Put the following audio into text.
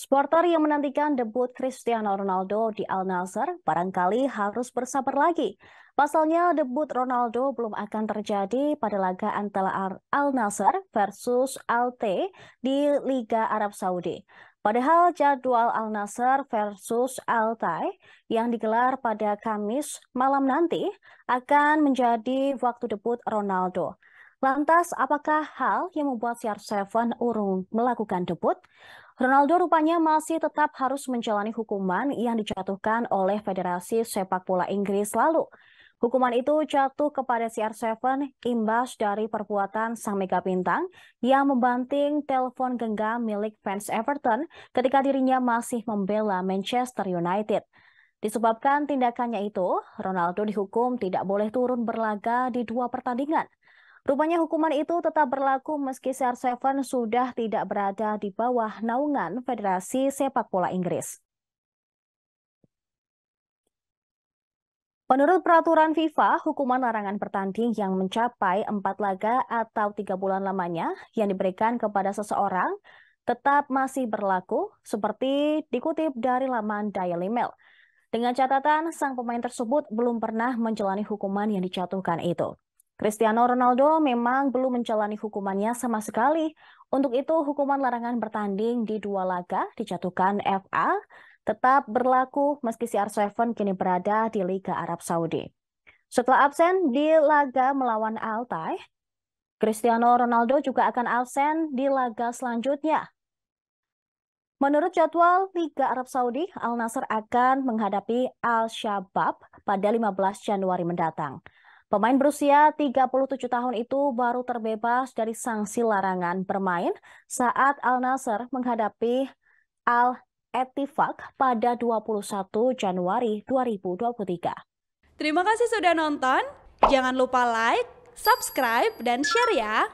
Supporter yang menantikan debut Cristiano Ronaldo di Al Nassr barangkali harus bersabar lagi. Pasalnya debut Ronaldo belum akan terjadi pada laga antara Al Nassr versus Al T di Liga Arab Saudi. Padahal jadwal Al Nassr versus Al Thai yang digelar pada Kamis malam nanti akan menjadi waktu debut Ronaldo. Lantas, apakah hal yang membuat CR7 urung melakukan debut? Ronaldo rupanya masih tetap harus menjalani hukuman yang dijatuhkan oleh Federasi Sepak Bola Inggris lalu. Hukuman itu jatuh kepada CR7 imbas dari perbuatan sang mega bintang yang membanting telepon genggam milik fans Everton ketika dirinya masih membela Manchester United. Disebabkan tindakannya itu, Ronaldo dihukum tidak boleh turun berlaga di dua pertandingan, Rupanya hukuman itu tetap berlaku meski CR7 sudah tidak berada di bawah naungan Federasi Sepak Bola Inggris. Menurut peraturan FIFA, hukuman larangan bertanding yang mencapai empat laga atau tiga bulan lamanya yang diberikan kepada seseorang tetap masih berlaku seperti dikutip dari laman Daily Mail. Dengan catatan, sang pemain tersebut belum pernah menjalani hukuman yang dijatuhkan itu. Cristiano Ronaldo memang belum menjalani hukumannya sama sekali. Untuk itu, hukuman larangan bertanding di dua laga dijatuhkan FA tetap berlaku meski CR7 kini berada di Liga Arab Saudi. Setelah absen di laga melawan Altai, Cristiano Ronaldo juga akan absen di laga selanjutnya Menurut jadwal Liga Arab Saudi, Al Nasser akan menghadapi Al Shabab pada 15 Januari mendatang. Pemain berusia 37 tahun itu baru terbebas dari sanksi larangan bermain saat Al-Nasr menghadapi Al-Etifak pada 21 Januari 2023. Terima kasih sudah nonton. Jangan lupa like, subscribe, dan share ya.